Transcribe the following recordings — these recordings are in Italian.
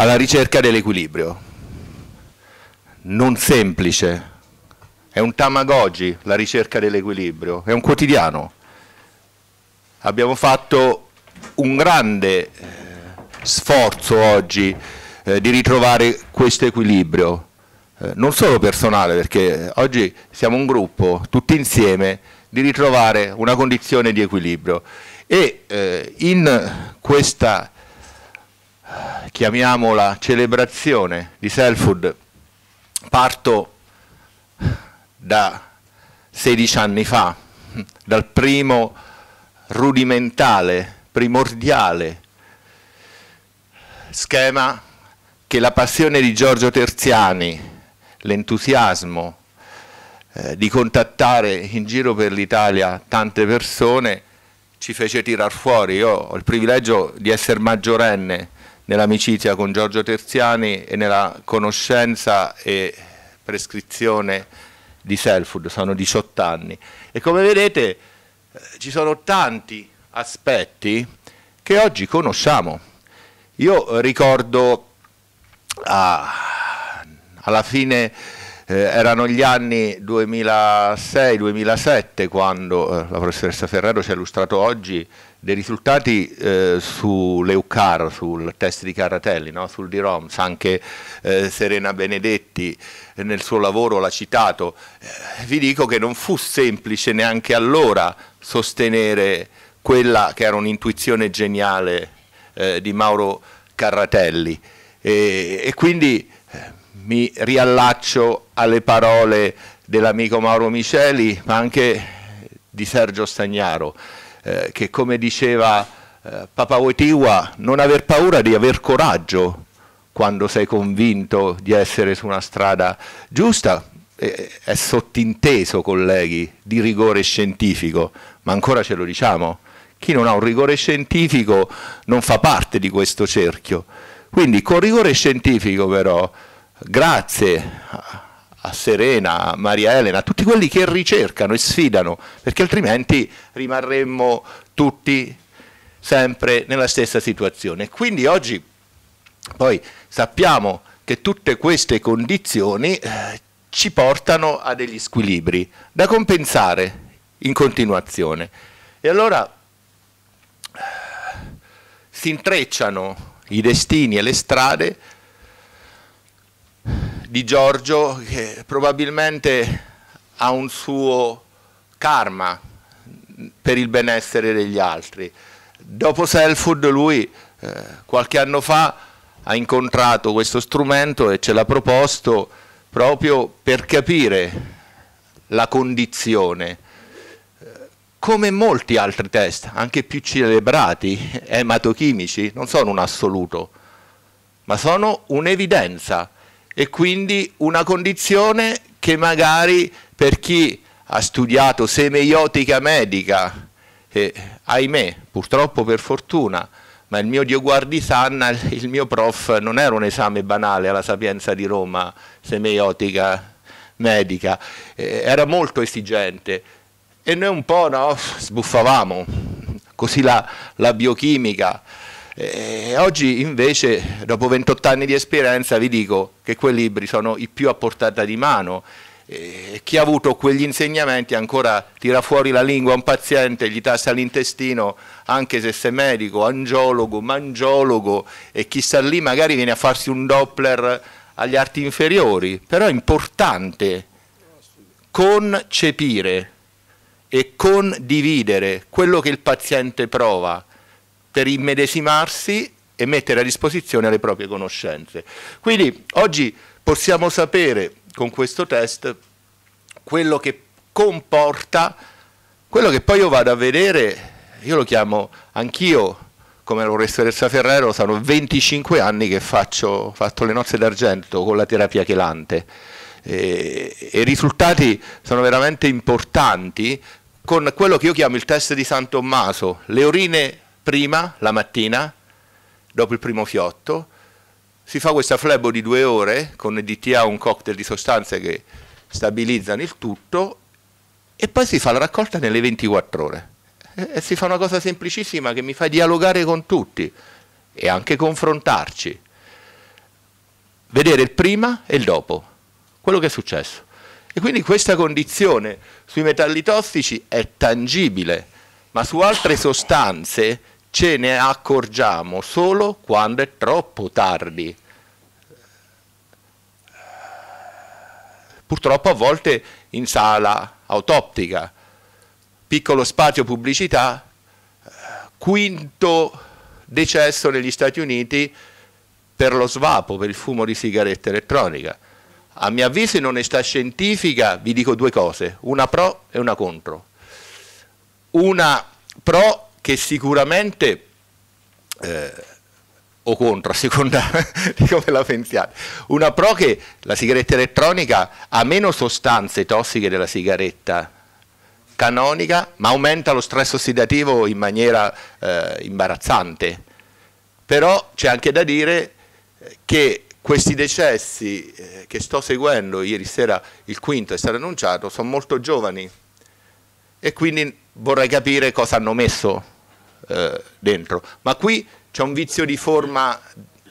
alla ricerca dell'equilibrio. Non semplice, è un tamagoggi la ricerca dell'equilibrio, è un quotidiano. Abbiamo fatto un grande eh, sforzo oggi eh, di ritrovare questo equilibrio, eh, non solo personale, perché oggi siamo un gruppo, tutti insieme, di ritrovare una condizione di equilibrio. E eh, in questa chiamiamola celebrazione di Selfhood, parto da 16 anni fa, dal primo rudimentale, primordiale schema che la passione di Giorgio Terziani, l'entusiasmo eh, di contattare in giro per l'Italia tante persone ci fece tirar fuori. Io ho il privilegio di essere maggiorenne nell'amicizia con Giorgio Terziani e nella conoscenza e prescrizione di Selfood, sono 18 anni. E come vedete eh, ci sono tanti aspetti che oggi conosciamo. Io ricordo ah, alla fine eh, erano gli anni 2006-2007 quando eh, la professoressa Ferrero ci ha illustrato oggi dei risultati eh, sull'EUCAR, sul test di Caratelli, no? sul D-ROMS, anche eh, Serena Benedetti eh, nel suo lavoro l'ha citato, eh, vi dico che non fu semplice neanche allora sostenere quella che era un'intuizione geniale eh, di Mauro Carratelli e, e quindi mi riallaccio alle parole dell'amico Mauro Miceli ma anche di Sergio Stagnaro eh, che come diceva eh, Papa Wojtyła, non aver paura di aver coraggio quando sei convinto di essere su una strada giusta, eh, è sottinteso, colleghi, di rigore scientifico, ma ancora ce lo diciamo, chi non ha un rigore scientifico non fa parte di questo cerchio. Quindi con rigore scientifico però, grazie a a Serena, a Maria Elena, a tutti quelli che ricercano e sfidano, perché altrimenti rimarremmo tutti sempre nella stessa situazione. Quindi oggi poi sappiamo che tutte queste condizioni eh, ci portano a degli squilibri da compensare in continuazione. E allora eh, si intrecciano i destini e le strade di Giorgio che probabilmente ha un suo karma per il benessere degli altri. Dopo Selfood lui eh, qualche anno fa ha incontrato questo strumento e ce l'ha proposto proprio per capire la condizione, come molti altri test, anche più celebrati, ematochimici, non sono un assoluto, ma sono un'evidenza e quindi una condizione che magari per chi ha studiato semeiotica medica, e ahimè, purtroppo per fortuna, ma il mio Dio guardi sanna, il mio prof non era un esame banale alla Sapienza di Roma, semeiotica medica, eh, era molto esigente e noi un po' no, sbuffavamo, così la, la biochimica, e eh, oggi invece, dopo 28 anni di esperienza, vi dico che quei libri sono i più a portata di mano. E eh, chi ha avuto quegli insegnamenti ancora tira fuori la lingua a un paziente, gli tassa l'intestino, anche se sei medico, angiologo, mangiologo, e chi sta lì magari viene a farsi un Doppler agli arti inferiori. Però è importante concepire e condividere quello che il paziente prova per immedesimarsi e mettere a disposizione le proprie conoscenze. Quindi oggi possiamo sapere con questo test quello che comporta, quello che poi io vado a vedere, io lo chiamo anch'io, come la professoressa Ferrero, sono 25 anni che faccio, fatto le nozze d'argento con la terapia chelante e i risultati sono veramente importanti con quello che io chiamo il test di San Tommaso, le urine prima, la mattina, dopo il primo fiotto, si fa questa flebo di due ore con DTA un cocktail di sostanze che stabilizzano il tutto e poi si fa la raccolta nelle 24 ore. e si fa una cosa semplicissima che mi fa dialogare con tutti e anche confrontarci. Vedere il prima e il dopo, quello che è successo. E quindi questa condizione sui metalli tossici è tangibile ma su altre sostanze ce ne accorgiamo solo quando è troppo tardi. Purtroppo a volte in sala autoptica, piccolo spazio pubblicità, quinto decesso negli Stati Uniti per lo svapo, per il fumo di sigaretta elettronica. A mio avviso in onestà scientifica vi dico due cose, una pro e una contro una pro che sicuramente, eh, o contro, a seconda di come la pensiate, una pro che la sigaretta elettronica ha meno sostanze tossiche della sigaretta canonica, ma aumenta lo stress ossidativo in maniera eh, imbarazzante. Però c'è anche da dire eh, che questi decessi eh, che sto seguendo, ieri sera il quinto è stato annunciato, sono molto giovani e quindi vorrei capire cosa hanno messo eh, dentro. Ma qui c'è un vizio di forma,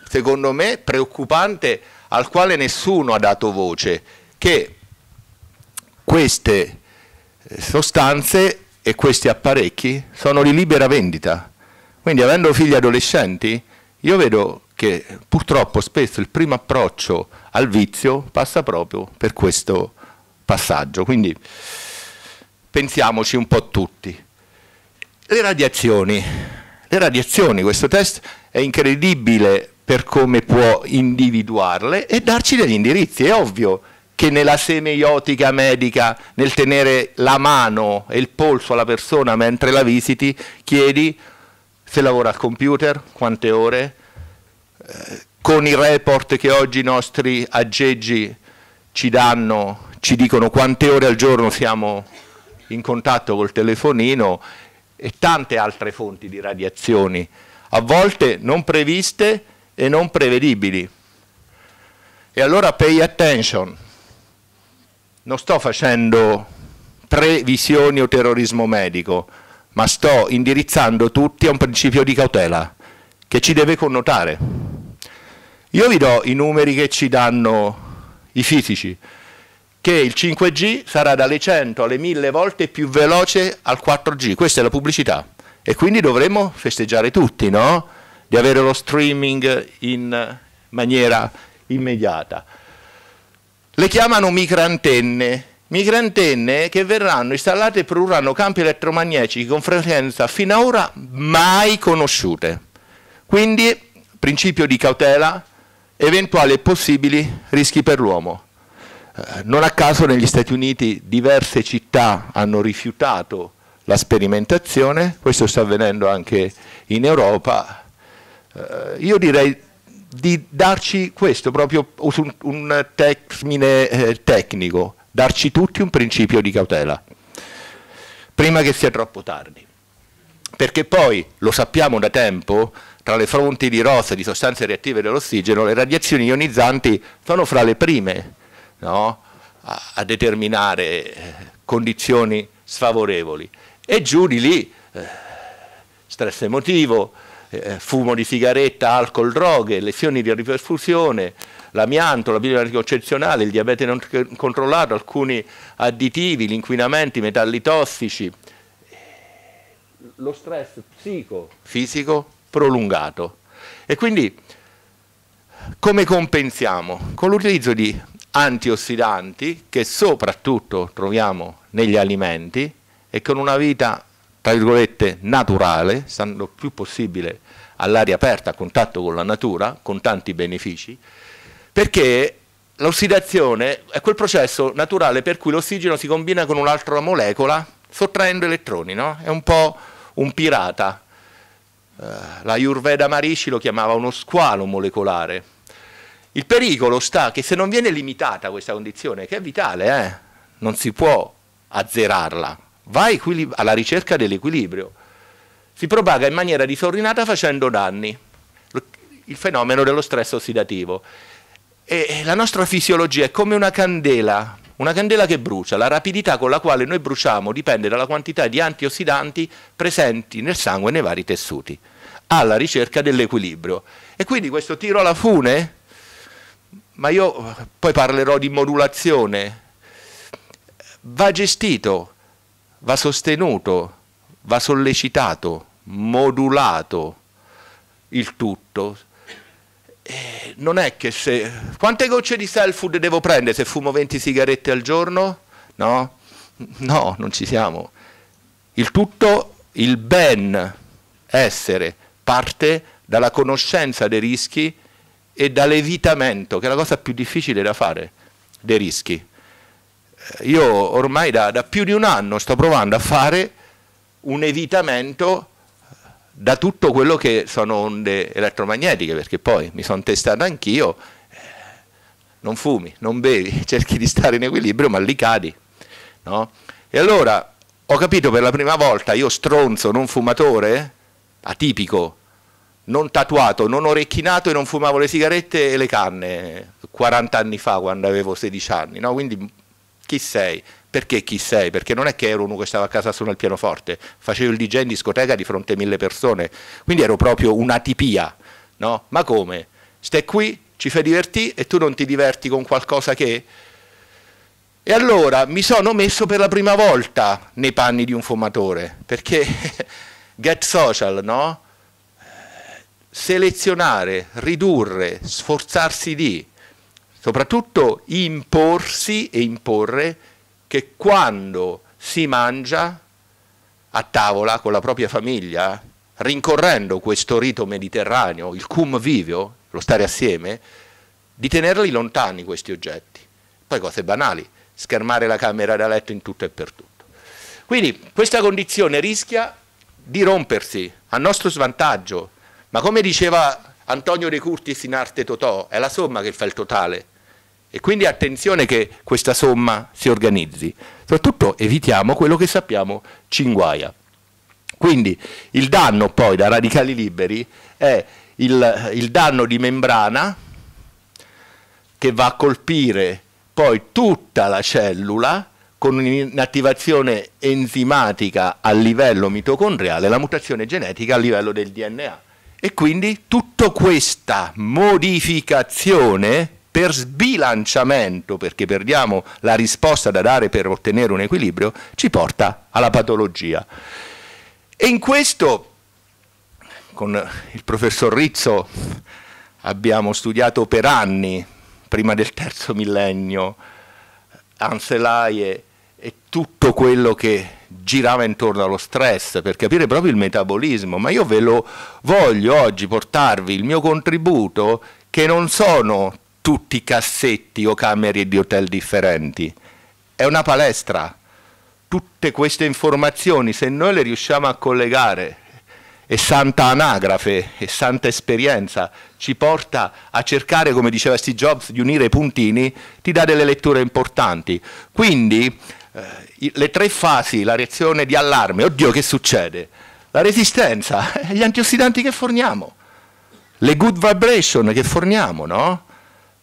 secondo me, preoccupante al quale nessuno ha dato voce, che queste eh, sostanze e questi apparecchi sono di libera vendita. Quindi avendo figli adolescenti, io vedo che purtroppo spesso il primo approccio al vizio passa proprio per questo passaggio. Quindi pensiamoci un po' tutti. Le radiazioni, le radiazioni, questo test è incredibile per come può individuarle e darci degli indirizzi, è ovvio che nella semeiotica medica, nel tenere la mano e il polso alla persona mentre la visiti, chiedi se lavora al computer, quante ore, eh, con i report che oggi i nostri aggeggi ci danno, ci dicono quante ore al giorno siamo in contatto col telefonino e tante altre fonti di radiazioni, a volte non previste e non prevedibili. E allora pay attention, non sto facendo previsioni o terrorismo medico, ma sto indirizzando tutti a un principio di cautela che ci deve connotare. Io vi do i numeri che ci danno i fisici, che il 5G sarà dalle 100 alle 1000 volte più veloce al 4G, questa è la pubblicità e quindi dovremmo festeggiare tutti, no? Di avere lo streaming in maniera immediata. Le chiamano microantenne, microantenne che verranno installate e produrranno campi elettromagnetici con frequenza finora mai conosciute. Quindi principio di cautela, eventuali e possibili rischi per l'uomo. Eh, non a caso negli Stati Uniti diverse città hanno rifiutato la sperimentazione, questo sta avvenendo anche in Europa. Eh, io direi di darci questo, proprio un, un termine eh, tecnico, darci tutti un principio di cautela, prima che sia troppo tardi. Perché poi, lo sappiamo da tempo, tra le fronti di ROS, di sostanze reattive dell'ossigeno, le radiazioni ionizzanti sono fra le prime no? a, a, determinare eh, condizioni sfavorevoli. E giù di lì, eh, stress emotivo, eh, fumo di sigaretta, alcol, droghe, lesioni di riperfusione, l'amianto, la biologia concezionale, il diabete non controllato, alcuni additivi, l'inquinamento, i metalli tossici, lo stress psico-fisico prolungato. E quindi come compensiamo? Con l'utilizzo di antiossidanti che soprattutto troviamo negli alimenti e con una vita tra virgolette naturale, stando più possibile all'aria aperta, a contatto con la natura, con tanti benefici, perché l'ossidazione è quel processo naturale per cui l'ossigeno si combina con un'altra molecola sottraendo elettroni, no? È un po' un pirata. Uh, la Ayurveda Marici lo chiamava uno squalo molecolare, il pericolo sta che se non viene limitata questa condizione, che è vitale, eh, non si può azzerarla, va alla ricerca dell'equilibrio, si propaga in maniera disordinata facendo danni, il fenomeno dello stress ossidativo. E la nostra fisiologia è come una candela, una candela che brucia, la rapidità con la quale noi bruciamo dipende dalla quantità di antiossidanti presenti nel sangue e nei vari tessuti, alla ricerca dell'equilibrio. E quindi questo tiro alla fune ma io eh, poi parlerò di modulazione, va gestito, va sostenuto, va sollecitato, modulato il tutto. E eh, non è che se... Quante gocce di self-food devo prendere se fumo 20 sigarette al giorno? No? No, non ci siamo. Il tutto, il ben essere, parte dalla conoscenza dei rischi e dall'evitamento, che è la cosa più difficile da fare, dei rischi. Eh, io ormai da, da più di un anno sto provando a fare un evitamento eh, da tutto quello che sono onde elettromagnetiche, perché poi mi sono testato anch'io, eh, non fumi, non bevi, cerchi di stare in equilibrio, ma lì cadi. No? E allora ho capito per la prima volta, io stronzo, non fumatore, atipico, non tatuato, non orecchinato e non fumavo le sigarette e le canne 40 anni fa quando avevo 16 anni, no? quindi chi sei? Perché chi sei? Perché non è che ero uno che stava a casa solo al pianoforte, facevo il DJ in discoteca di fronte a mille persone, quindi ero proprio un'atipia, no? ma come? Stai qui, ci fai divertire e tu non ti diverti con qualcosa che... E allora mi sono messo per la prima volta nei panni di un fumatore, perché get social, no? selezionare, ridurre, sforzarsi di, soprattutto imporsi e imporre che quando si mangia a tavola con la propria famiglia, rincorrendo questo rito mediterraneo, il cum vivio, lo stare assieme, di tenerli lontani questi oggetti. Poi cose banali, schermare la camera da letto in tutto e per tutto. Quindi questa condizione rischia di rompersi a nostro svantaggio, ma come diceva Antonio De Curtis in Arte Totò, è la somma che fa il totale. E quindi attenzione che questa somma si organizzi. Soprattutto evitiamo quello che sappiamo ci inguaia. Quindi il danno poi da radicali liberi è il, il danno di membrana che va a colpire poi tutta la cellula con un'attivazione enzimatica a livello mitocondriale, la mutazione genetica a livello del DNA. E quindi tutta questa modificazione per sbilanciamento, perché perdiamo la risposta da dare per ottenere un equilibrio, ci porta alla patologia. E in questo, con il professor Rizzo, abbiamo studiato per anni, prima del terzo millennio, Anselaie, e tutto quello che girava intorno allo stress per capire proprio il metabolismo, ma io ve lo voglio oggi portarvi il mio contributo che non sono tutti cassetti o camere di hotel differenti, è una palestra. Tutte queste informazioni, se noi le riusciamo a collegare e santa anagrafe e santa esperienza ci porta a cercare, come diceva Steve Jobs, di unire i puntini, ti dà delle letture importanti. Quindi eh, le tre fasi, la reazione di allarme, oddio che succede? La resistenza, gli antiossidanti che forniamo, le good vibration che forniamo, no?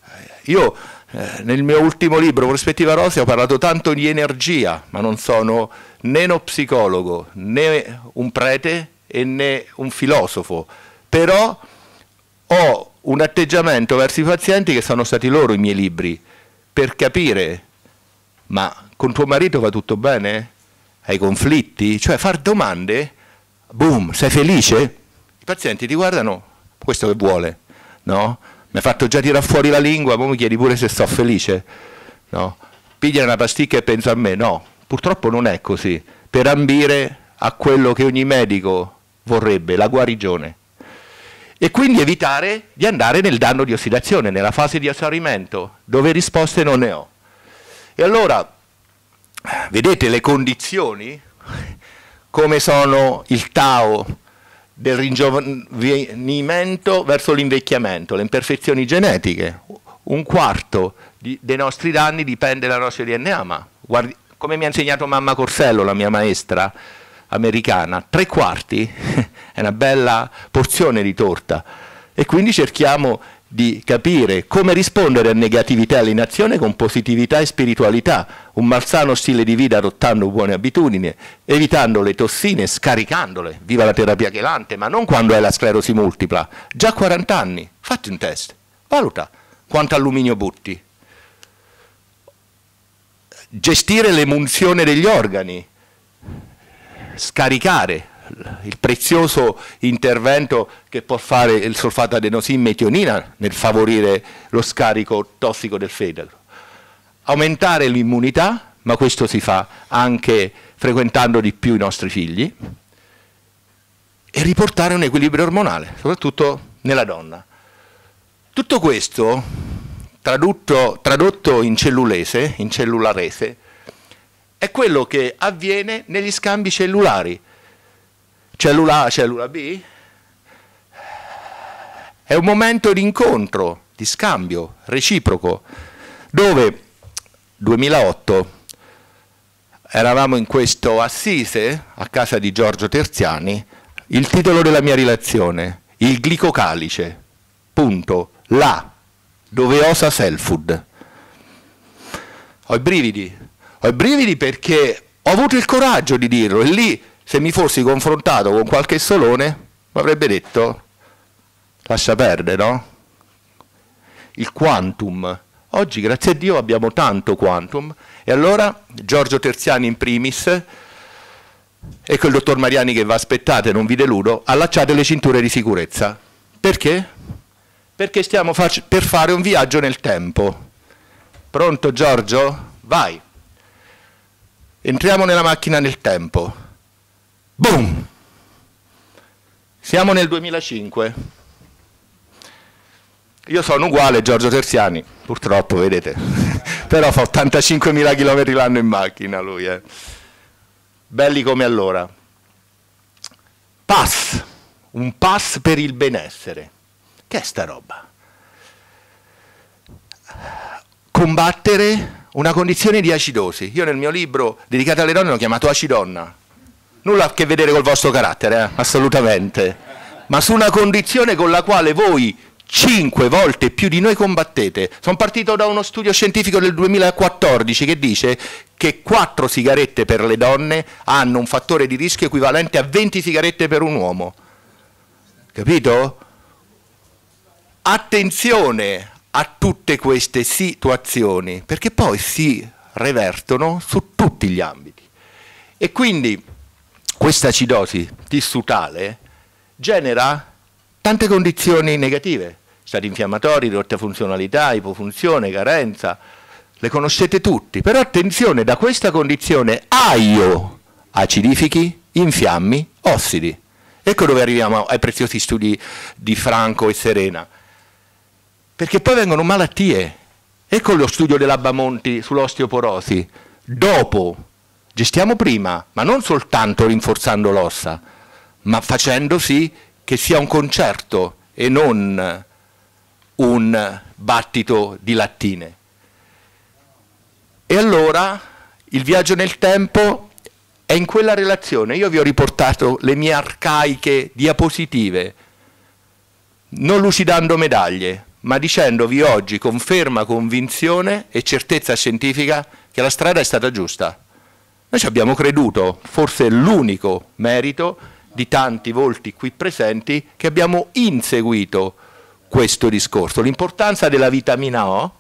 Eh, io eh, nel mio ultimo libro, Prospettiva Rosea, ho parlato tanto di energia, ma non sono né uno psicologo, né un prete e né un filosofo, però ho un atteggiamento verso i pazienti che sono stati loro i miei libri, per capire, ma con tuo marito va tutto bene? Hai conflitti? Cioè far domande, boom, sei felice? I pazienti ti guardano, questo che vuole, no? Mi ha fatto già tirare fuori la lingua, poi mi chiedi pure se sto felice, no? Piglia una pasticca e penso a me, no, purtroppo non è così, per ambire a quello che ogni medico vorrebbe, la guarigione. E quindi evitare di andare nel danno di ossidazione, nella fase di assorbimento, dove risposte non ne ho. E allora vedete le condizioni, come sono il Tao del ringiovanimento verso l'invecchiamento, le imperfezioni genetiche. Un quarto di, dei nostri danni dipende dal nostro DNA, ma guardi, come mi ha insegnato mamma Corsello, la mia maestra americana, tre quarti è una bella porzione di torta e quindi cerchiamo di capire come rispondere a negatività e all'inazione con positività e spiritualità, un malsano stile di vita adottando buone abitudini, evitando le tossine, scaricandole, viva la terapia chelante, ma non quando è la sclerosi multipla, già 40 anni, fatti un test, valuta quanto alluminio butti, gestire l'emunzione degli organi, scaricare, il prezioso intervento che può fare il solfato adenosin metionina nel favorire lo scarico tossico del fegato. Aumentare l'immunità, ma questo si fa anche frequentando di più i nostri figli, e riportare un equilibrio ormonale, soprattutto nella donna. Tutto questo, tradotto, tradotto in cellulese, in cellularese, è quello che avviene negli scambi cellulari Cellula A, cellula B? È un momento di incontro, di scambio reciproco, dove 2008 eravamo in questo assise a casa di Giorgio Terziani, il titolo della mia relazione, il glicocalice, punto, là, dove osa Selfood. Ho i brividi, ho i brividi perché ho avuto il coraggio di dirlo e lì se mi fossi confrontato con qualche solone, mi avrebbe detto lascia perdere, no? Il quantum. Oggi, grazie a Dio, abbiamo tanto quantum. E allora Giorgio Terziani in primis, e quel dottor Mariani che va aspettate, non vi deludo, allacciate le cinture di sicurezza. Perché? Perché stiamo per fare un viaggio nel tempo. Pronto Giorgio? Vai. Entriamo nella macchina nel tempo. Boom! Siamo nel 2005. Io sono uguale Giorgio Terziani, purtroppo, vedete. Però fa 85.000 km l'anno in macchina lui, eh. Belli come allora. Pass, un pass per il benessere. Che è sta roba? Combattere una condizione di acidosi. Io nel mio libro dedicato alle donne l'ho chiamato acidonna, nulla a che vedere col vostro carattere, eh? assolutamente, ma su una condizione con la quale voi cinque volte più di noi combattete. Sono partito da uno studio scientifico del 2014 che dice che quattro sigarette per le donne hanno un fattore di rischio equivalente a 20 sigarette per un uomo. Capito? Attenzione a tutte queste situazioni, perché poi si revertono su tutti gli ambiti. E quindi questa acidosi tissutale genera tante condizioni negative, stati infiammatori, ridotta funzionalità, ipofunzione, carenza, le conoscete tutti, però attenzione, da questa condizione AIO acidifichi, infiammi, ossidi. Ecco dove arriviamo ai preziosi studi di Franco e Serena. Perché poi vengono malattie. Ecco lo studio dell'Abbamonti sull'osteoporosi. Dopo Gestiamo prima, ma non soltanto rinforzando l'ossa, ma facendo sì che sia un concerto e non un battito di lattine. E allora il viaggio nel tempo è in quella relazione. Io vi ho riportato le mie arcaiche diapositive, non lucidando medaglie, ma dicendovi oggi con ferma convinzione e certezza scientifica che la strada è stata giusta. Noi ci abbiamo creduto, forse è l'unico merito di tanti volti qui presenti che abbiamo inseguito questo discorso, l'importanza della vitamina O,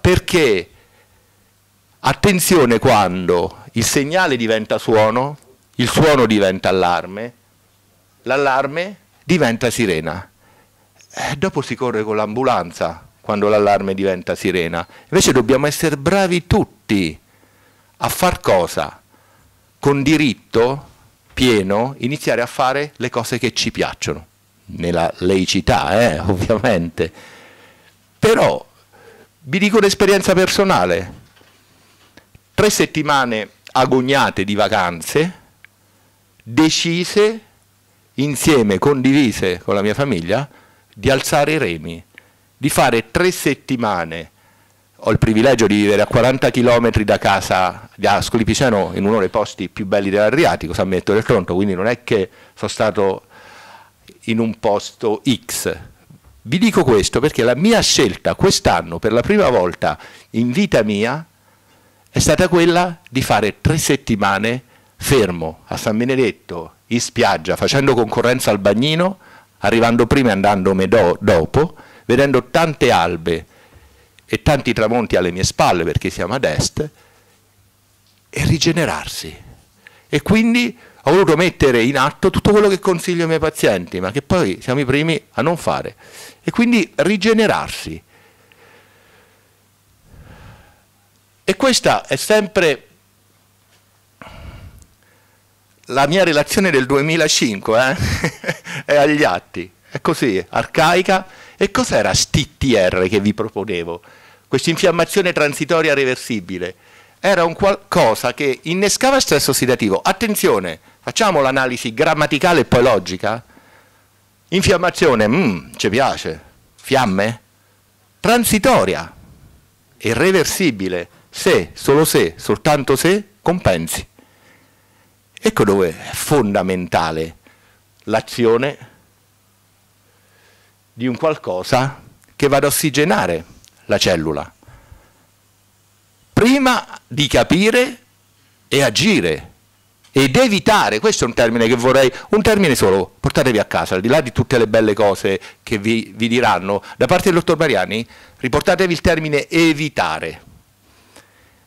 perché attenzione quando il segnale diventa suono, il suono diventa allarme, l'allarme diventa sirena. E eh, dopo si corre con l'ambulanza quando l'allarme diventa sirena. Invece dobbiamo essere bravi tutti a far cosa? Con diritto pieno iniziare a fare le cose che ci piacciono, nella laicità eh, ovviamente, però vi dico un'esperienza personale, tre settimane agognate di vacanze, decise insieme, condivise con la mia famiglia, di alzare i remi, di fare tre settimane ho il privilegio di vivere a 40 km da casa di Ascoli Piceno in uno dei posti più belli dell'Adriatico, San Benedetto del Tronto, quindi non è che sono stato in un posto X. Vi dico questo perché la mia scelta quest'anno, per la prima volta in vita mia, è stata quella di fare tre settimane fermo a San Benedetto, in spiaggia, facendo concorrenza al bagnino, arrivando prima e andando do dopo, vedendo tante albe, e tanti tramonti alle mie spalle perché siamo ad est, e rigenerarsi. E quindi ho voluto mettere in atto tutto quello che consiglio ai miei pazienti, ma che poi siamo i primi a non fare. E quindi rigenerarsi. E questa è sempre la mia relazione del 2005, eh? è agli atti, è così, arcaica. E cos'era STTR che vi proponevo? questa infiammazione transitoria reversibile, era un qualcosa che innescava stress ossidativo. Attenzione, facciamo l'analisi grammaticale e poi logica. Infiammazione, mm, ci piace, fiamme, transitoria e reversibile, se, solo se, soltanto se, compensi. Ecco dove è fondamentale l'azione di un qualcosa che vada a ossigenare la cellula. Prima di capire e agire ed evitare, questo è un termine che vorrei, un termine solo, portatevi a casa, al di là di tutte le belle cose che vi, vi diranno, da parte del dottor Mariani riportatevi il termine evitare,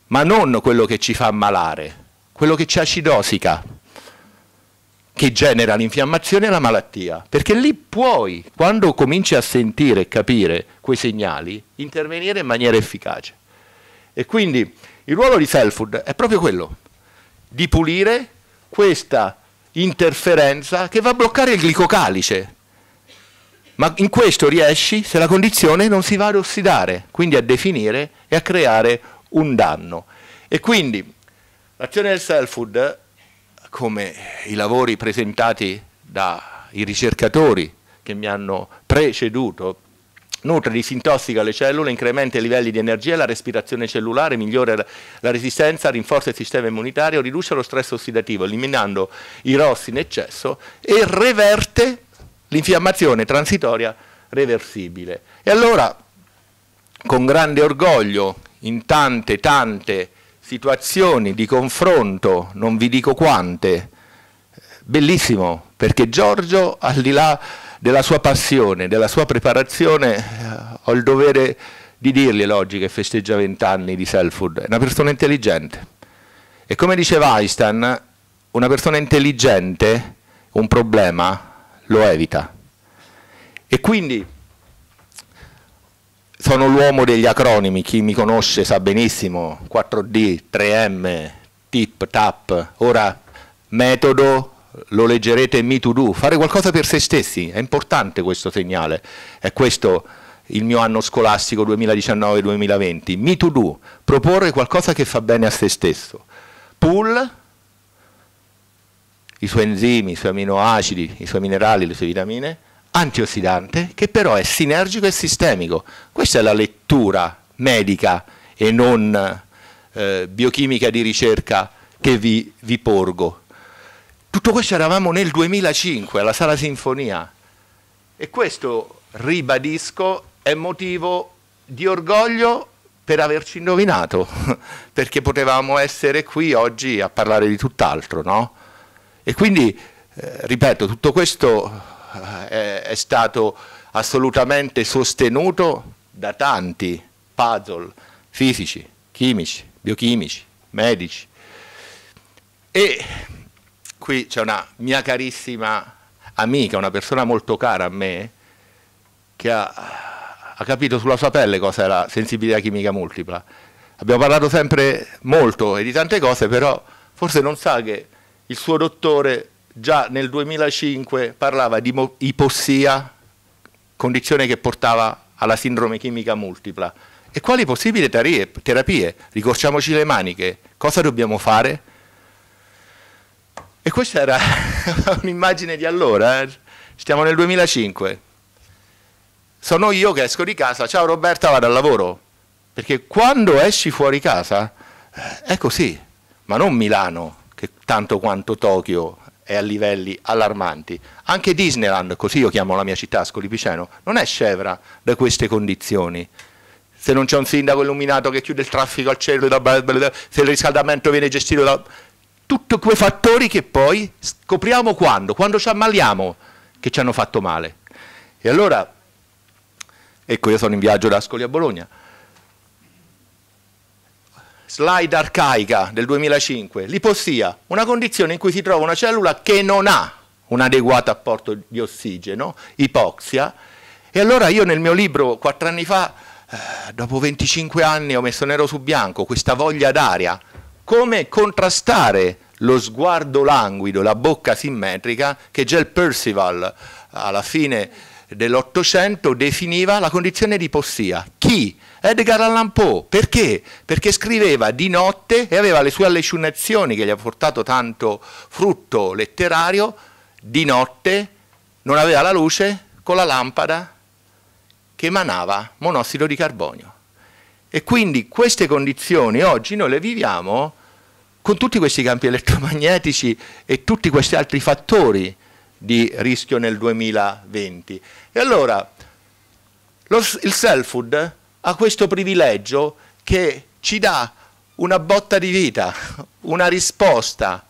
ma non quello che ci fa ammalare, quello che ci acidosica che genera l'infiammazione e la malattia. Perché lì puoi, quando cominci a sentire e capire quei segnali, intervenire in maniera efficace. E quindi il ruolo di Selfood è proprio quello, di pulire questa interferenza che va a bloccare il glicocalice. Ma in questo riesci se la condizione non si va ad ossidare, quindi a definire e a creare un danno. E quindi l'azione del self-food come i lavori presentati dai ricercatori che mi hanno preceduto, nutre, disintossica le cellule, incrementa i livelli di energia, la respirazione cellulare, migliora la resistenza, rinforza il sistema immunitario, riduce lo stress ossidativo, eliminando i rossi in eccesso e reverte l'infiammazione transitoria reversibile. E allora, con grande orgoglio, in tante, tante situazioni di confronto, non vi dico quante, bellissimo, perché Giorgio al di là della sua passione, della sua preparazione, eh, ho il dovere di dirglielo oggi che festeggia vent'anni di Selford, è una persona intelligente. E come diceva Einstein, una persona intelligente un problema lo evita. E quindi sono l'uomo degli acronimi, chi mi conosce sa benissimo, 4D, 3M, tip, tap, ora metodo, lo leggerete me to do, fare qualcosa per se stessi, è importante questo segnale, è questo il mio anno scolastico 2019-2020, me to do, proporre qualcosa che fa bene a se stesso, pool, i suoi enzimi, i suoi aminoacidi, i suoi minerali, le sue vitamine, antiossidante che però è sinergico e sistemico. Questa è la lettura medica e non eh, biochimica di ricerca che vi, vi porgo. Tutto questo eravamo nel 2005 alla Sala Sinfonia e questo, ribadisco, è motivo di orgoglio per averci indovinato, perché potevamo essere qui oggi a parlare di tutt'altro, no? E quindi, eh, ripeto, tutto questo è, eh, è stato assolutamente sostenuto da tanti puzzle fisici, chimici, biochimici, medici. E qui c'è una mia carissima amica, una persona molto cara a me, che ha, ha capito sulla sua pelle cosa era sensibilità chimica multipla. Abbiamo parlato sempre molto e di tante cose, però forse non sa che il suo dottore già nel 2005 parlava di ipossia, condizione che portava alla sindrome chimica multipla. E quali possibili terapie? Ricorciamoci le maniche, cosa dobbiamo fare? E questa era un'immagine di allora, eh? stiamo nel 2005. Sono io che esco di casa, ciao Roberta, vado al lavoro. Perché quando esci fuori casa eh, è così, ma non Milano, che tanto quanto Tokyo, è a livelli allarmanti. Anche Disneyland, così io chiamo la mia città, Scolipiceno, non è scevra da queste condizioni. Se non c'è un sindaco illuminato che chiude il traffico al cielo, se il riscaldamento viene gestito da... Tutti quei fattori che poi scopriamo quando, quando ci ammaliamo, che ci hanno fatto male. E allora, ecco, io sono in viaggio da Ascoli a Bologna, slide arcaica del 2005, l'ipossia, una condizione in cui si trova una cellula che non ha un adeguato apporto di ossigeno, ipoxia, e allora io nel mio libro, quattro anni fa, eh, dopo 25 anni ho messo nero su bianco questa voglia d'aria, come contrastare lo sguardo languido, la bocca simmetrica che già il Percival alla fine dell'Ottocento definiva la condizione di possia. Chi? Edgar Allan Poe. Perché? Perché scriveva di notte e aveva le sue allucinazioni che gli ha portato tanto frutto letterario, di notte non aveva la luce con la lampada che emanava monossido di carbonio. E quindi queste condizioni oggi noi le viviamo con tutti questi campi elettromagnetici e tutti questi altri fattori di rischio nel 2020. E allora lo, il self-food ha questo privilegio che ci dà una botta di vita, una risposta,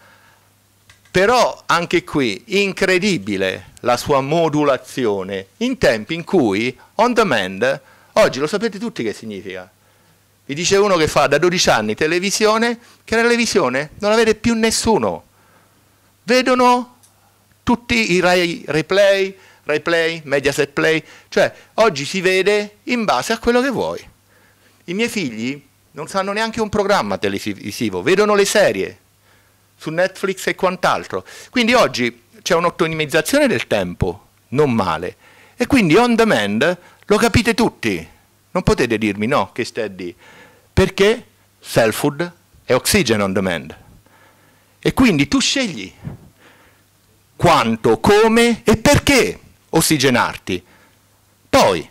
però anche qui incredibile la sua modulazione in tempi in cui on demand, oggi lo sapete tutti che significa, vi dice uno che fa da 12 anni televisione che la televisione non la vede più nessuno. Vedono tutti i Rai, Rai Play, Rai Play, Mediaset Play, cioè oggi si vede in base a quello che vuoi. I miei figli non sanno neanche un programma televisivo, vedono le serie su Netflix e quant'altro. Quindi oggi c'è un'ottimizzazione del tempo, non male. E quindi on demand lo capite tutti. Non potete dirmi no che stai a Perché Self Food è Oxygen on demand. E quindi tu scegli quanto, come e perché ossigenarti. Poi,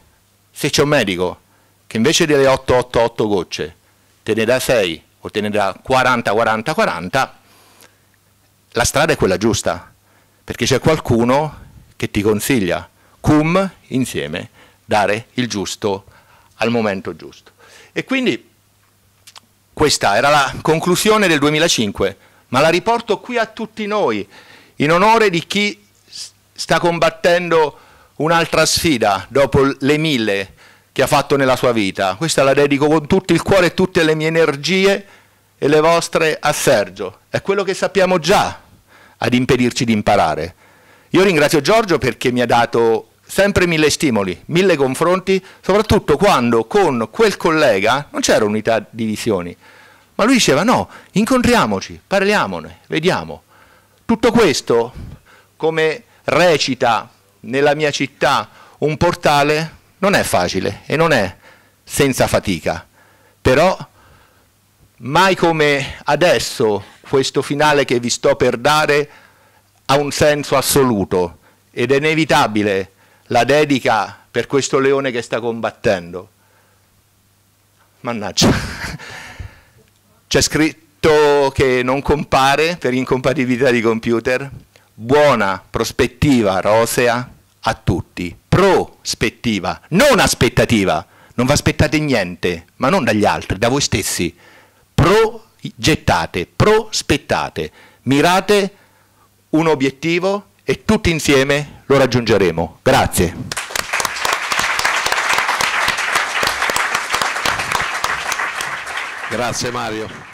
se c'è un medico che invece delle 8-8-8 gocce te ne dà 6 o te ne dà 40-40-40, la strada è quella giusta, perché c'è qualcuno che ti consiglia, cum insieme, dare il giusto al momento giusto. E quindi questa era la conclusione del 2005, ma la riporto qui a tutti noi in onore di chi sta combattendo un'altra sfida dopo le mille che ha fatto nella sua vita. Questa la dedico con tutto il cuore e tutte le mie energie e le vostre a Sergio. È quello che sappiamo già ad impedirci di imparare. Io ringrazio Giorgio perché mi ha dato sempre mille stimoli, mille confronti, soprattutto quando con quel collega non c'era unità di visioni, ma lui diceva no, incontriamoci, parliamone, vediamo. Tutto questo, come recita nella mia città un portale, non è facile e non è senza fatica, però mai come adesso questo finale che vi sto per dare ha un senso assoluto ed è inevitabile la dedica per questo leone che sta combattendo. Mannaggia, c'è scritto detto che non compare per incompatibilità di computer? Buona prospettiva rosea a tutti. Prospettiva, non aspettativa. Non vi aspettate niente, ma non dagli altri, da voi stessi. Progettate, prospettate, mirate un obiettivo e tutti insieme lo raggiungeremo. Grazie. Grazie Mario.